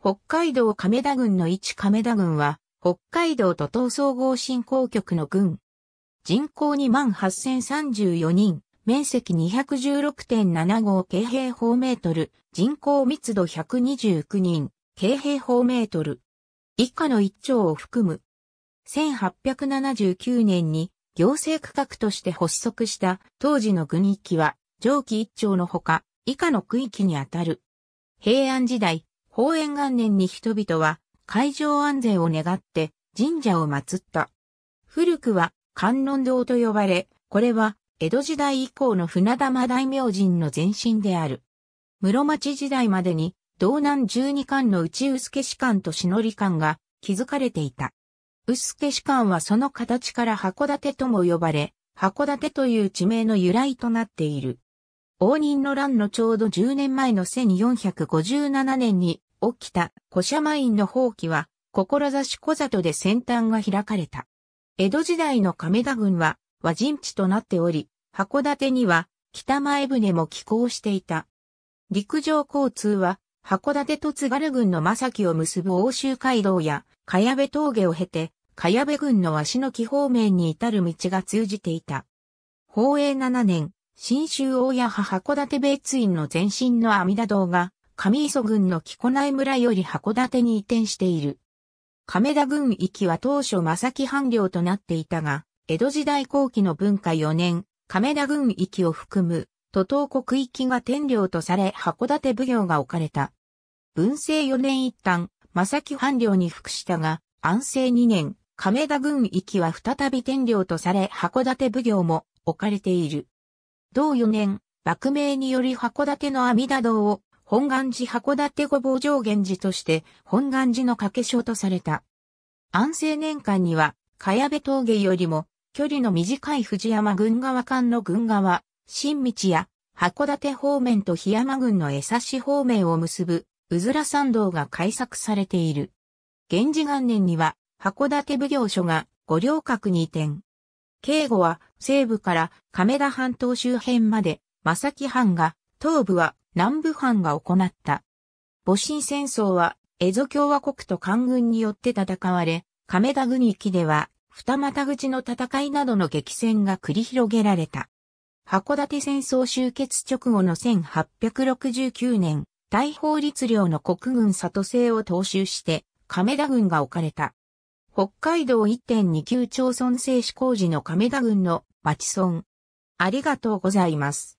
北海道亀田郡の一亀田郡は、北海道都東総合振興局の郡。人口28,034人、面積216.75京平方メートル、人口密度129人、京平方メートル。以下の一丁を含む。1879年に行政区画として発足した当時の軍域は上記一丁のほか以下の区域にあたる。平安時代、応援元年に人々は海上安全を願って神社を祀った。古くは観音堂と呼ばれ、これは江戸時代以降の船玉大明神の前身である。室町時代までに道南十二巻の内薄毛士官と篠里官が築かれていた。薄毛士官はその形から函館とも呼ばれ、函館という地名の由来となっている。応仁の乱のちょうど10年前の1457年に起きた古社マインの放棄は、志小里で先端が開かれた。江戸時代の亀田軍は和人地となっており、函館には北前船も寄港していた。陸上交通は函館と津軽軍の正木を結ぶ欧州街道や茅部峠を経て、茅部軍の足の木方面に至る道が通じていた。宝永7年、新州大谷派函館別院の前身の阿弥陀堂が上磯郡の木古内村より函館に移転している。亀田郡域は当初正木藩領となっていたが、江戸時代後期の文化4年、亀田郡域を含む、都東国域が天領とされ函館奉行が置かれた。文政4年一旦、正木藩領に服したが、安政2年、亀田郡域は再び天領とされ函館奉行も置かれている。同4年、幕名により函館の阿弥陀堂を本願寺函館御坊上源寺として本願寺の掛け所とされた。安政年間には、茅部峠よりも、距離の短い藤山軍側間の軍側、新道や函館方面と檜山郡の江差方面を結ぶ、うずら参道が開作されている。源氏元年には、函館奉行所が五稜郭に移転。警護は西部から亀田半島周辺まで、正木藩が、東部は南部藩が行った。戊辰戦争は、蝦夷共和国と官軍によって戦われ、亀田軍域では、二股口の戦いなどの激戦が繰り広げられた。函館戦争終結直後の1869年、大法律令の国軍里制を踏襲して、亀田軍が置かれた。北海道1.29町村制施工時の亀田軍の町村。ありがとうございます。